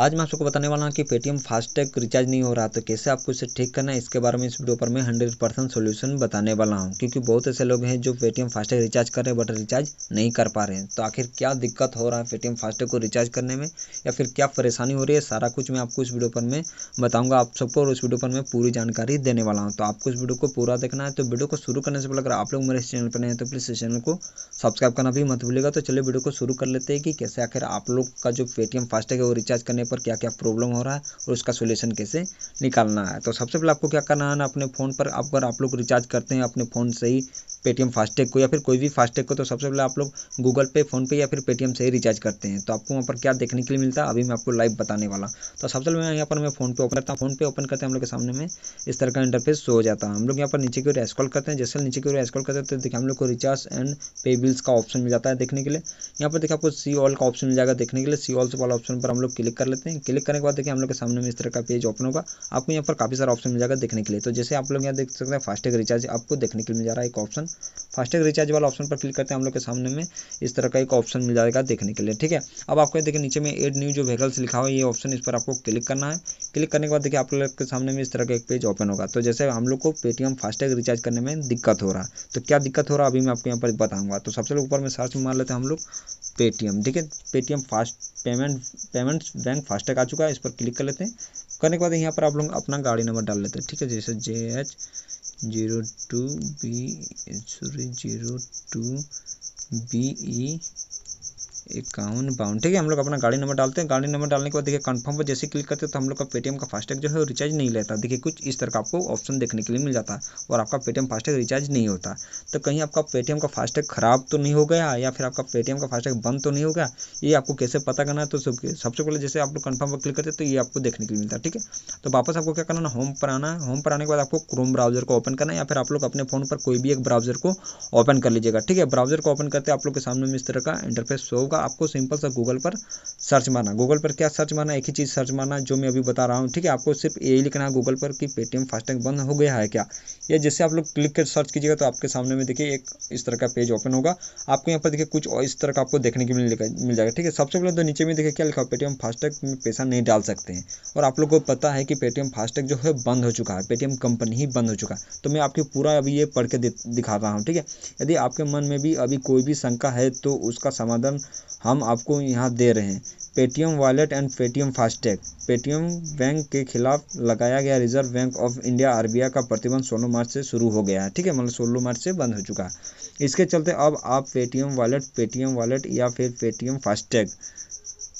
आज मैं आप सबको बताने वाला हूँ कि पेटीएम फास्टैग रिचार्ज नहीं हो रहा तो कैसे आपको इसे ठीक करना है इसके बारे में इस वीडियो पर मैं हंड्रेड परसेंट सोल्यूशन बताने वाला हूँ क्योंकि बहुत ऐसे लोग हैं जो पेटीएम फास्टैग रिचार्ज कर रहे हैं बट रिचार्ज नहीं कर पा रहे हैं तो आखिर क्या दिक्कत हो रहा है पेटीएम फास्टैग को रिचार्ज करने में या फिर क्या परेशानी हो रही है सारा कुछ मैं आपको इस वीडियो पर मैं बताऊँगा आप सबको और इस वीडियो पर मैं पूरी जानकारी देने वाला हूँ तो आपको इस वीडियो को पूरा देखना है तो वीडियो को शुरू करने से पहले अगर आप लोग मेरे इस चैनल पर नहीं है तो प्लीज़ इस चैनल को सब्सक्राइब करना भी मत भूलेगा तो चलिए वीडियो को शुरू कर लेते हैं कि कैसे आखिर आप लोग का जो पेटीएम फास्टैग है वो रिचार्ज करने पर क्या क्या प्रॉब्लम हो रहा है और उसका सोल्यूशन कैसे निकालना है तो सबसे पहले आपको क्या करना है अपने फ़ोन पर अगर आप लोग रिचार्ज करते हैं अपने फ़ोन से ही पेटीएम फास्टैग को या फिर कोई भी फास्टैग को तो सबसे पहले आप लोग गूगल पे फ़ोनपे या फिर पेटीएम से ही रिचार्ज करते हैं तो आपको वहाँ पर क्या देखने के लिए मिलता है अभी मैं आपको लाइव बताने वाला तो सबसे पहले यहाँ पर मैं फ़ोनपे ओपन करता हूँ फ़ोनपे ओपन करते हैं हम लोग के सामने में इस तरह का इंटरफेस शो हो जाता है हम लोग यहाँ पर नीचे की ओर स्क्रॉल करते हैं जैसे नीचे की ओर स्क्रॉल करते हैं तो देखिए हम लोग को रिचार्ज एंड पे बिल्स का ऑप्शन मिल जाता है देखने के लिए यहाँ पर देखिए आपको सी ऑल का ऑप्शन मिल जाएगा देखने के लिए सी ऑल्स वाला ऑप्शन पर हम लोग क्लिक कर लेते हैं लेते हैं क्लिक करने के बाद देखिए हम लोग के सामने में इस तरह का पेज ओपन होगा आपको यहाँ पर काफ़ी सारा ऑप्शन मिल जाएगा देखने के लिए तो जैसे आप लोग यहाँ देख सकते हैं फास्टैग रिचार्ज आपको देखने के लिए मिल जा रहा है एक ऑप्शन फास्टैग रिचार्ज वाला ऑप्शन पर क्लिक करते हैं हम लोग के सामने में इस तरह का एक ऑप्शन मिल जाएगा देखने के लिए ठीक है अब आपको देखिए नीचे में एड न्यू जो व्हीकल्स लिखा हुआ है ये ऑप्शन इस पर आपको क्लिक करना है क्लिक करने के बाद देखिए आप लोग के सामने में इस तरह का एक पेज ओपन होगा तो जैसे हम लोग को पेटीएम फास्टैग रिचार्ज करने में दिक्कत हो रहा है तो क्या दिक्कत हो रहा है अभी मैं आपको यहाँ पर बताऊँगा तो सबसे ऊपर में सर्च मार लेते हैं हम लोग पेटीएम ठीक है Paytm fast payment payments bank FASTag आ चुका है इस पर क्लिक कर लेते हैं करने के बाद यहाँ पर आप लोग अपना गाड़ी नंबर डाल लेते हैं ठीक है जैसे J H zero two B sorry zero two B E इक्यावन बाउंड ठीक है हम लोग अपना गाड़ी नंबर डालते हैं गाड़ी नंबर डालने के बाद देखिए कंफर्म पर जैसे क्लिक करते हैं तो हम लोग का पेटीएम का फास्टैग जो है रिचार्ज नहीं लेता देखिए कुछ इस तरह का आपको ऑप्शन देखने के लिए मिल जाता और आपका पेटीएम फास्टैग रिचार्ज नहीं होता तो कहीं आपका पेटीएम का फास्टैग खराब तो नहीं हो गया या फिर आपका पेटीएम का फास्टैग बंद तो नहीं हो गया ये आपको कैसे पता करना है तो सबसे पहले जैसे आप लोग कन्फर्म पर क्लिक करते तो ये आपको देखने के लिए मिलता है ठीक है तो वापस आपको क्या करना होम पर आना है होम पर आने के बाद आपको क्रोम ब्राउजर को ओपन करना है या फिर आप लोग अपने फोन पर कोई भी एक ब्राउजर को ओपन कर लीजिएगा ठीक है ब्राउजर को ओपन करते आप लोग के सामने में इस तरह का इंटरफेस होगा आपको सिंपल सा गूगल पर सर्च मारना गूगल पर क्या सर्च मारना एक ही चीज़ सर्च मारना जो मैं अभी बता रहा हूँ ठीक है आपको सिर्फ यही लिखना है गूगल पर कि पेटीएम फास्टैग बंद हो गया है क्या या जैसे आप लोग क्लिक कर सर्च कीजिएगा तो आपके सामने में देखिए एक इस तरह का पेज ओपन होगा आपको यहाँ पर देखिए कुछ और इस तरह का आपको देखने के लिए मिल जाएगा ठीक है सबसे पहले तो नीचे में देखिए क्या लिखा पेटीएम फास्टैग में पैसा नहीं डाल सकते हैं और आप लोग को पता है कि पेटीएम फास्टैग जो है बंद हो चुका है पेटीएम कंपनी ही बंद हो चुका है तो मैं आपके पूरा अभी ये पढ़ के दिखा रहा हूँ ठीक है यदि आपके मन में भी अभी कोई भी शंका है तो उसका समाधान हम आपको यहाँ दे रहे हैं Paytm wallet and Paytm FASTag Paytm bank के खिलाफ लगाया गया Reserve Bank of India R का प्रतिबंध सोलह मार्च से शुरू हो गया है ठीक है मतलब सोलह मार्च से बंद हो चुका है इसके चलते अब आप पेटीएम वॉलेट पेटीएम वॉलेट या फिर पेटीएम फास्टैग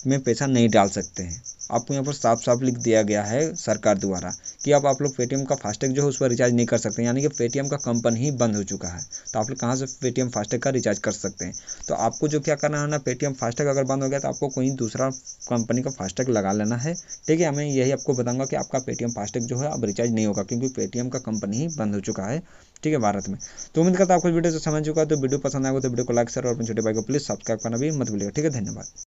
में पैसा नहीं डाल सकते हैं आपको यहाँ पर साफ साफ लिख दिया गया है सरकार द्वारा कि अब आप लोग पेटीएम का फास्टैग जो है उस पर रिचार्ज नहीं कर सकते यानी कि पेटीएम का कंपनी ही बंद हो चुका है तो आप लोग कहाँ से पेटीएम फास्टैग का रिचार्ज कर सकते हैं तो आपको जो क्या करना है ना पेटीएम फास्टैग अगर बंद हो गया तो आपको कोई दूसरा कंपनी का फास्टैग लगा लेना है ठीक है मैं यही आपको बताऊँगा कि आपका पेटीएम फास्टैग जो है अब रिचार्ज नहीं होगा क्योंकि पेटीएम का कंपनी ही बंद हो चुका है ठीक है भारत में तो उम्मीद करता आपको वीडियो से समझ चुका तो वीडियो पसंद आएगा तो वीडियो को लाइक सर और अपने छोटे भाई को प्लीज़ सब्सक्राइब करना भी मत भूलिएगा ठीक है धन्यवाद